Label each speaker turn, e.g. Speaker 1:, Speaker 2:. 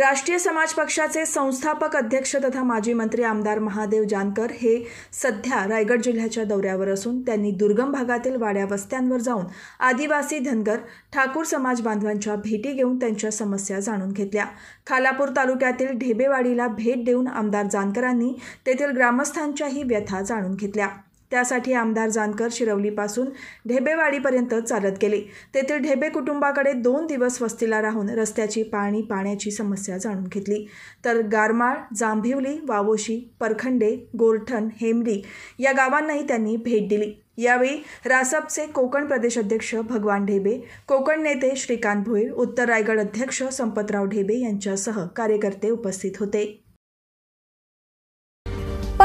Speaker 1: राष्ट्रीय समाज पक्षाचे संस्थापक अध्यक्ष तथा माजी मंत्री आमदार महादेव जानकर हे सध्या रायगड जिल्ह्याच्या दौऱ्यावर असून त्यांनी दुर्गम भागातील वाड्या वस्त्यांवर जाऊन आदिवासी धनगर ठाकूर समाज बांधवांच्या भेटी घेऊन त्यांच्या समस्या जाणून घेतल्या खालापूर तालुक्यातील ढेबेवाडीला भेट देऊन आमदार जानकरांनी तेथील ग्रामस्थांच्याही व्यथा जाणून घेतल्या त्यासाठी आमदार जानकर शिरवलीपासून ढेबेवाडीपर्यंत चालत गेले तेथील ढेबे कुटुंबाकडे दोन दिवस वस्तीला राहून रस्त्याची पाणी पाण्याची समस्या जाणून घेतली तर गारमाळ जांभिवली वावोशी परखंडे गोरठण हेमरी या गावांनाही त्यांनी भेट दिली यावेळी रासपचे कोकण प्रदेश अध्यक्ष भगवान ढेबे कोकण नेते श्रीकांत भोईर उत्तर रायगड अध्यक्ष संपतराव ढेबे यांच्यासह कार्यकर्ते उपस्थित होते